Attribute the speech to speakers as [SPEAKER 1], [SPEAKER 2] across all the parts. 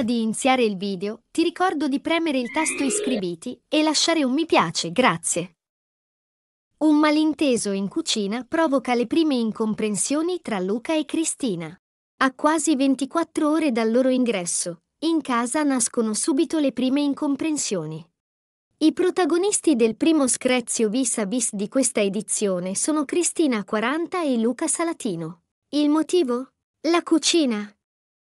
[SPEAKER 1] Prima di iniziare il video, ti ricordo di premere il tasto iscriviti e lasciare un mi piace, grazie. Un malinteso in cucina provoca le prime incomprensioni tra Luca e Cristina. A quasi 24 ore dal loro ingresso, in casa nascono subito le prime incomprensioni. I protagonisti del primo screzio vis a vis di questa edizione sono Cristina 40 e Luca Salatino. Il motivo? La cucina.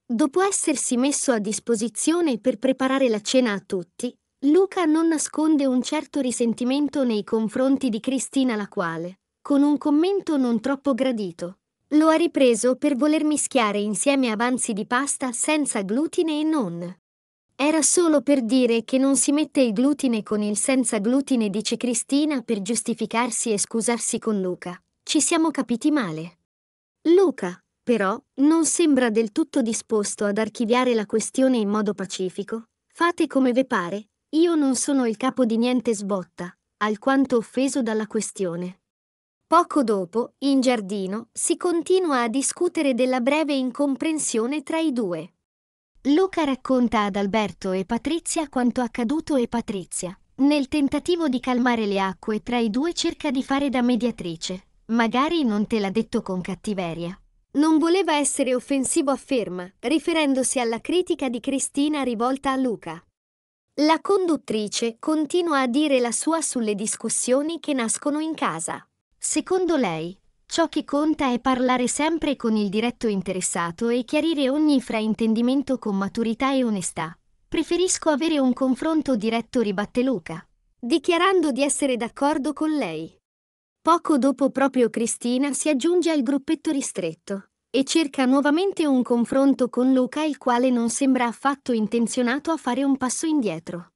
[SPEAKER 1] Dopo essersi messo a disposizione per preparare la cena a tutti, Luca non nasconde un certo risentimento nei confronti di Cristina la quale, con un commento non troppo gradito, lo ha ripreso per voler mischiare insieme avanzi di pasta senza glutine e non. Era solo per dire che non si mette il glutine con il senza glutine, dice Cristina per giustificarsi e scusarsi con Luca. Ci siamo capiti male. Luca, però, non sembra del tutto disposto ad archiviare la questione in modo pacifico. Fate come ve pare, io non sono il capo di niente sbotta, alquanto offeso dalla questione. Poco dopo, in giardino, si continua a discutere della breve incomprensione tra i due. Luca racconta ad Alberto e Patrizia quanto accaduto e Patrizia, nel tentativo di calmare le acque tra i due cerca di fare da mediatrice. Magari non te l'ha detto con cattiveria, non voleva essere offensivo afferma, riferendosi alla critica di Cristina rivolta a Luca. La conduttrice continua a dire la sua sulle discussioni che nascono in casa. Secondo lei, ciò che conta è parlare sempre con il diretto interessato e chiarire ogni fraintendimento con maturità e onestà. Preferisco avere un confronto diretto ribatte Luca, dichiarando di essere d'accordo con lei. Poco dopo proprio Cristina si aggiunge al gruppetto ristretto e cerca nuovamente un confronto con Luca il quale non sembra affatto intenzionato a fare un passo indietro.